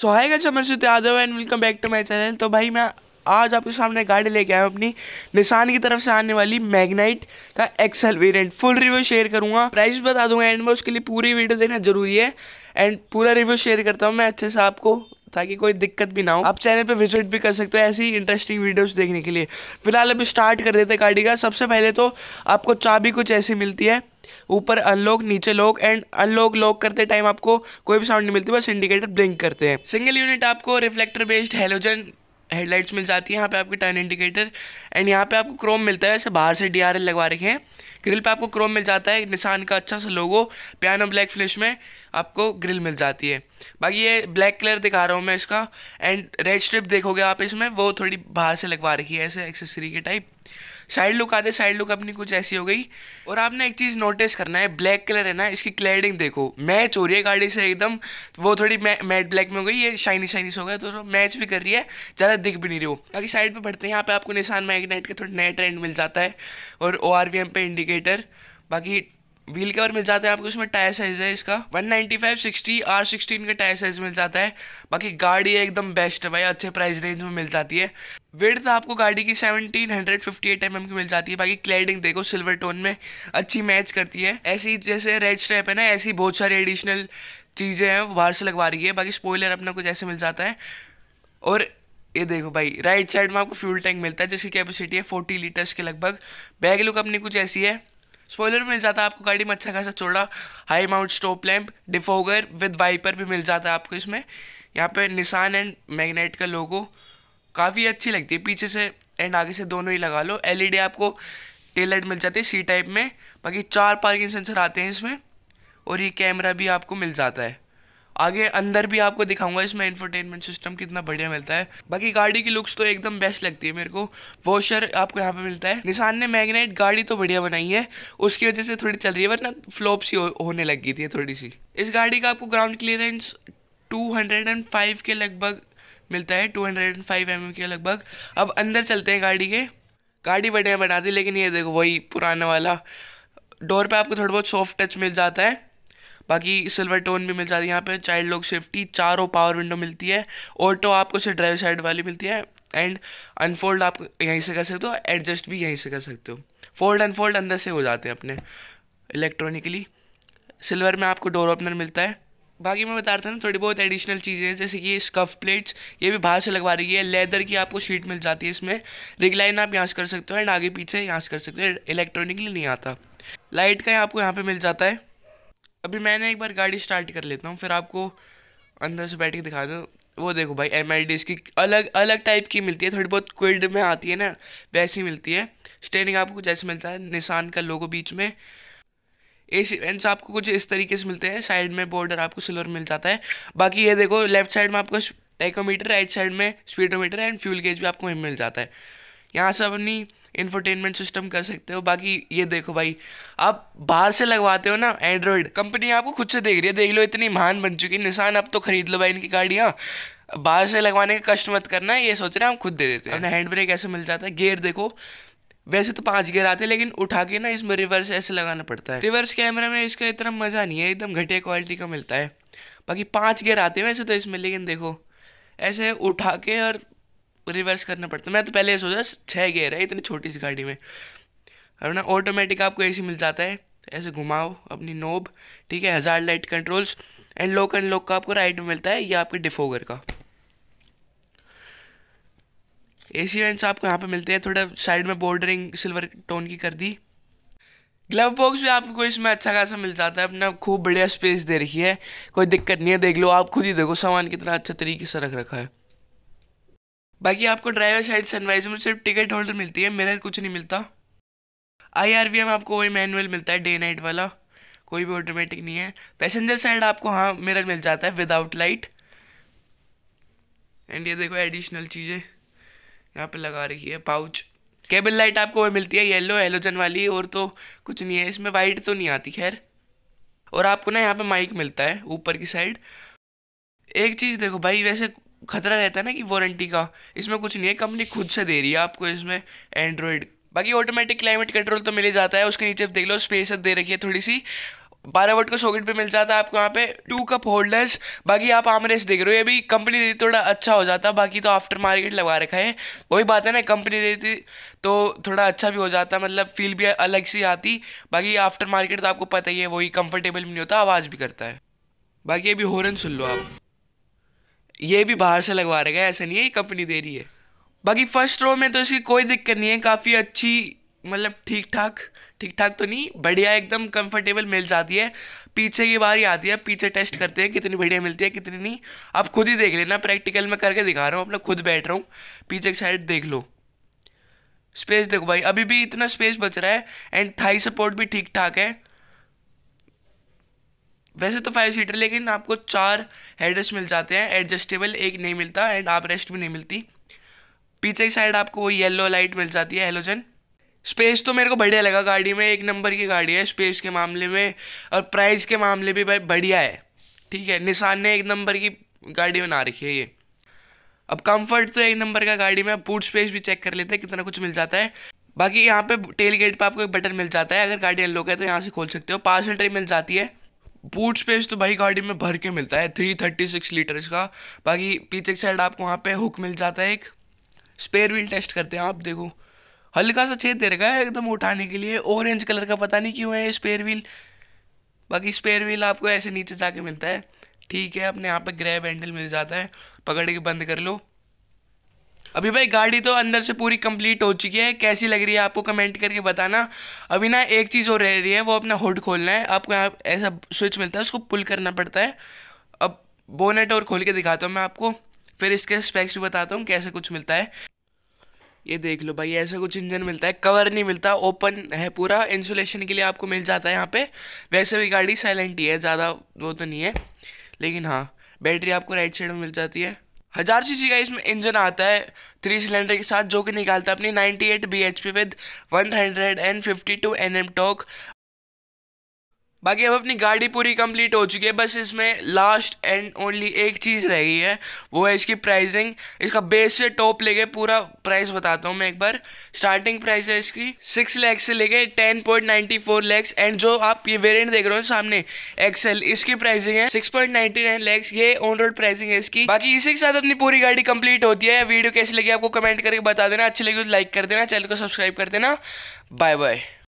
सो हाय guys मैं सुत Yadav and welcome back to my channel तो भाई मैं आज आपके सामने गाड़ी लेके आया हूँ अपनी निशान की तरफ से आने वाली मैग्नाइट का XL variant full review share करूँगा प्राइस बता दूंगा एंड में उसके लिए पूरी वीडियो देखना जरूरी है एंड पूरा रिव्यू शेयर करता हूँ मैं अच्छे से आपको ताकि कोई दिक्कत भी ना हो आप चैनल पे विजिट भी कर सकते हो ऐसी इंटरेस्टिंग वीडियोस देखने के लिए फिलहाल अब स्टार्ट कर देते हैं गाड़ी का सबसे पहले तो आपको चाबी कुछ ऐसी मिलती है ऊपर अनलॉक नीचे लॉक एंड अनलॉक लॉक करते टाइम आपको कोई भी साउंड नहीं मिलती बस इंडिकेटर ब्लिंक करते हैं सिंगल यूनिट आपको रिफ्लेक्टर बेस्ड हेलोजन हेडलाइट्स मिल जाती है यहाँ पे आपकी टर्न इंडिकेटर एंड यहाँ पे आपको क्रोम मिलता है वैसे बाहर से डी लगवा रखे हैं ग्रिल पे आपको क्रोम मिल जाता है निशान का अच्छा सा लोगो पियानो ब्लैक फिनिश में आपको ग्रिल मिल जाती है बाकी ये ब्लैक कलर दिखा रहा हूँ मैं इसका एंड रेड स्ट्रिप देखोगे आप इसमें वो थोड़ी बाहर से लगवा रखी है ऐसे एक्सेसरी के टाइप साइड लुक आते साइड लुक अपनी कुछ ऐसी हो गई और आपने एक चीज़ नोटिस करना है ब्लैक कलर है ना इसकी क्लैडिंग देखो मैच हो रही है गाड़ी से एकदम वो थोड़ी मैट ब्लैक में हो गई ये शाइनी शाइनी हो गया तो मैच भी कर रही है ज़्यादा दिख भी नहीं रही हो बाकी साइड पर बढ़ते हैं यहाँ पर आपको निशान मैगनेट के थोड़ा नया ट्रेंड मिल जाता है और ओ आर वी एम पे इंडिकेटर बाकी व्हील कवर मिल जाता है आपको उसमें टायर साइज़ है इसका 195 60 आर सिक्सटीन का टायर साइज़ मिल जाता है बाकी गाड़ी एकदम बेस्ट है भाई अच्छे प्राइस रेंज में मिल जाती है वेट आपको गाड़ी की seventeen hundred fifty eight M की मिल जाती है बाकी क्लैडिंग देखो सिल्वर टोन में अच्छी मैच करती है ऐसी जैसे रेड स्ट्रैप है ना ऐसी बहुत सारी एडिशनल चीज़ें हैं वो बाहर से लगवा रही है बाकी स्पॉइलर अपना कुछ ऐसे मिल जाता है और ये देखो भाई राइट साइड में आपको फ्यूल टैंक मिलता है जिसकी कैपेसिटी है फोर्टी लीटर्स के लगभग बैग लुक अपनी कुछ ऐसी है स्पॉइलर मिल जाता है आपको गाड़ी में अच्छा खासा चौड़ा high mount stop lamp defogger with wiper भी मिल जाता है आपको इसमें यहाँ पे निशान एंड मैग्नेट का लोगो काफ़ी अच्छी लगती है पीछे से एंड आगे से दोनों ही लगा लो एल e आपको टेल लाइट मिल जाती है सी टाइप में बाकी चार पार्किंग सेंसर आते हैं इसमें और ये कैमरा भी आपको मिल जाता है आगे अंदर भी आपको दिखाऊंगा इसमें इंफरटेनमेंट सिस्टम कितना बढ़िया मिलता है बाकी गाड़ी की लुक्स तो एकदम बेस्ट लगती है मेरे को वॉशर आपको यहाँ पे मिलता है निशान ने मैग्नेट गाड़ी तो बढ़िया बनाई है उसकी वजह से थोड़ी चल रही है वरना फ्लॉप सी हो, होने लग गई थी थोड़ी सी इस गाड़ी का आपको ग्राउंड क्लियरेंस टू के लगभग मिलता है two hundred and five M के लगभग अब अंदर चलते हैं गाड़ी के गाड़ी बढ़िया बना दी लेकिन ये देखो वही पुराना वाला डोर पे आपको थोड़ा बहुत सॉफ्ट टच मिल जाता है बाकी सिल्वर टोन भी मिल जाती है यहाँ पे चाइल्ड लॉक सेफ्टी चारों पावर विंडो मिलती है ऑटो आपको सिर्फ ड्राइवर साइड वाली मिलती है एंड अनफोल्ड आप यहीं से कर सकते हो एडजस्ट भी यहीं से कर सकते हो फोल्ड अनफोल्ड अंदर से हो जाते हैं अपने इलेक्ट्रॉनिकली सिल्वर में आपको डोर ओपनर मिलता है बाकी मैं बताता हूँ ना थोड़ी बहुत एडिशनल चीज़ें हैं जैसे कि ये स्कफ प्लेट्स ये भी बाहर से लगवा रही है लेदर की आपको शीट मिल जाती है इसमें रिगलाइन आप यहाँ से कर सकते हो एंड आगे पीछे यहाँ से कर सकते हो इलेक्ट्रॉनिकली नहीं आता लाइट का आपको यहाँ पर मिल जाता है अभी मैंने एक बार गाड़ी स्टार्ट कर लेता हूँ फिर आपको अंदर से बैठ के दिखा दो वो देखो भाई एम एल डी इसकी अलग अलग टाइप की मिलती है थोड़ी बहुत क्विड में आती है ना वैसी मिलती है स्टेनिंग आपको जैसे मिलता है निशान का लोगो बीच में ए सीक्वेंस आपको कुछ इस तरीके से मिलते हैं साइड में बॉर्डर आपको सिल्वर मिल जाता है बाकी ये देखो लेफ्ट साइड में आपको टाइकोमीटर राइट साइड में स्पीडोमीटर एंड फ्यूल गेज भी आपको वहीं मिल जाता है यहाँ से अपनी इन्फोटेनमेंट सिस्टम कर सकते हो बाकी ये देखो भाई आप बाहर से लगवाते हो ना एंड्रॉयड कंपनी आपको खुद से देख रही है देख लो इतनी महान बन चुकी निशान अब तो खरीद लो भाई इनकी गाड़ियाँ बाहर से लगवाने का कष्ट मत करना ये सोच रहे हैं हम खुद दे देते हैं हैंड ब्रेक ऐसे मिल जाता है गेयर देखो वैसे तो पाँच गियर आते हैं लेकिन उठा के ना इसमें रिवर्स ऐसे लगाना पड़ता है रिवर्स कैमरा में इसका इतना मज़ा नहीं है एकदम घटिया क्वालिटी का मिलता है बाकी पाँच गियर आते हैं वैसे तो इसमें लेकिन देखो ऐसे उठा के और रिवर्स करना पड़ता है मैं तो पहले ये सोचा छः गियर है इतनी छोटी सी गाड़ी में और ना ऑटोमेटिक आपको ए मिल जाता है ऐसे घुमाओ अपनी नोब ठीक है hazard light controls and lock and lock का आपको राइट में मिलता है या आपके डिफोगर का एसी वेंट्स आपको यहाँ पे मिलते हैं थोड़ा साइड में बॉर्डरिंग सिल्वर टोन की कर दी ग्लव बॉक्स भी आपको इसमें अच्छा खासा मिल जाता है अपना खूब बढ़िया स्पेस दे रखी है कोई दिक्कत नहीं है देख लो आप खुद ही देखो सामान कितना अच्छा तरीके से रख रखा है बाकी आपको ड्राइवर साइड सनवाइजर में सिर्फ टिकट होल्डर मिलती है मेरा कुछ नहीं मिलता आई आर वी एम आपको वही मैनुअल मिलता है डे नाइट वाला कोई भी ऑटोमेटिक नहीं है पैसेंजर साइड आपको हाँ मिरर मिल जाता है विदाउट लाइट एंड ये देखो एडिशनल चीज़ें यहाँ पे लगा रही है पाउच केबल लाइट आपको मिलती है येलो एलोजन वाली और तो कुछ नहीं है इसमें वाइट तो नहीं आती खैर और आपको ना यहाँ पे माइक मिलता है ऊपर की साइड एक चीज़ देखो भाई वैसे खतरा रहता है ना कि वारंटी का इसमें कुछ नहीं है कंपनी खुद से दे रही है आपको इसमें एंड्रॉयड बाकी ऑटोमेटिक क्लाइमेट कंट्रोल तो मिल जाता है उसके नीचे देख लो स्पेस दे रखी है थोड़ी सी बारह वोट का सॉकेट भी मिल जाता है आपको यहाँ पे टू कप होल्डर्स बाकी आप आमरेस देख रहे हो ये भी कंपनी देती थोड़ा अच्छा हो जाता बाकी तो आफ्टर मार्केट लगा रखा है वही बात है ना कंपनी देती तो थोड़ा अच्छा भी हो जाता मतलब फील भी अलग सी आती बाकी आफ्टर मार्केट तो आपको पता ही है वही कंफर्टेबल भी नहीं होता आवाज़ भी करता है बाकी ये भी हॉर्न सुन लो आप ये भी बाहर से लगवा रखा है ऐसा नहीं है ये कंपनी दे रही है बाकी फर्स्ट रो में तो इसकी कोई दिक्कत नहीं है काफ़ी अच्छी मतलब ठीक ठाक ठीक ठाक तो नहीं बढ़िया एकदम कंफर्टेबल मिल जाती है पीछे की बारी आती है पीछे टेस्ट करते हैं कितनी बढ़िया मिलती है कितनी नहीं आप खुद ही देख लेना प्रैक्टिकल में करके दिखा रहा हूँ अपना खुद बैठ रहा हूँ पीछे की साइड देख लो स्पेस देखो भाई अभी भी इतना स्पेस बच रहा है एंड थाई सपोर्ट भी ठीक ठाक है वैसे तो फाइव सीटर लेकिन आपको चार हेडरेस्ट मिल जाते हैं एडजस्टेबल एक नहीं मिलता एंड आप रेस्ट भी नहीं मिलती पीछे की साइड आपको वो येलो लाइट मिल जाती है हेलोजन स्पेस तो मेरे को बढ़िया लगा गाड़ी में एक नंबर की गाड़ी है स्पेस के मामले में और प्राइस के मामले भी भाई बढ़िया है ठीक है निशान ने एक नंबर की गाड़ी बना रखी है ये अब कंफर्ट तो एक नंबर का गाड़ी में बूट स्पेस भी चेक कर लेते हैं कितना कुछ मिल जाता है बाकी यहाँ पे टेल गेट पर आपको एक बटन मिल जाता है अगर गाड़ी अनलॉक है तो यहाँ से खोल सकते हो पार्सल ट्रे मिल जाती है बूट स्पेस तो भाई गाड़ी में भर के मिलता है थ्री थर्टी सिक्स लीटर्स का बाकी पीछे साइड आपको वहाँ पे हुक मिल जाता है एक स्पेयर व्हील टेस्ट करते हैं आप देखो हल्का सा छेद दे रखा है एकदम उठाने के लिए ऑरेंज कलर का पता नहीं क्यों है स्पेयर व्हील बाकी स्पेयर व्हील आपको ऐसे नीचे जाके मिलता है ठीक है अपने यहाँ पे ग्रैब हैंडल मिल जाता है पकड़ के बंद कर लो अभी भाई गाड़ी तो अंदर से पूरी कंप्लीट हो चुकी है कैसी लग रही है आपको कमेंट करके बताना अभी ना एक चीज़ और रह रही है वो अपना हुड खोलना है आपको यहाँ ऐसा स्विच मिलता है उसको पुल करना पड़ता है अब बोनेट और खोल के दिखाता हूँ मैं आपको फिर इसके स्पेक्स भी बताता हूँ कैसे कुछ मिलता है ये देख लो भाई ऐसा कुछ इंजन मिलता है कवर नहीं मिलता ओपन है पूरा इंसुलेशन के लिए आपको मिल जाता है यहाँ पे वैसे भी गाड़ी साइलेंट ही है ज़्यादा वो तो नहीं है लेकिन हाँ बैटरी आपको राइट साइड में मिल जाती है हज़ार सी का इसमें इंजन आता है थ्री सिलेंडर के साथ जो कि निकालता है अपनी 98 eight B H P with one hundred and fifty two N M torque बाकी अब अपनी गाड़ी पूरी कंप्लीट हो चुकी है बस इसमें लास्ट एंड ओनली एक चीज़ रह गई है वो है इसकी प्राइसिंग इसका बेस से टॉप लेके पूरा प्राइस बताता हूँ मैं एक बार स्टार्टिंग प्राइस है इसकी सिक्स लैक्स से लेके ten point ninety four lakhs and जो आप ये वेरियंट देख रहे हो सामने एक्सेल इसकी प्राइसिंग है six point ninety nine lakhs ये ऑन रोड प्राइसिंग है इसकी बाकी इसी के साथ अपनी पूरी गाड़ी कंप्लीट होती है वीडियो कैसी लगी आपको कमेंट करके बता देना अच्छी लगी तो लाइक कर देना चैनल को सब्सक्राइब कर देना बाय बाय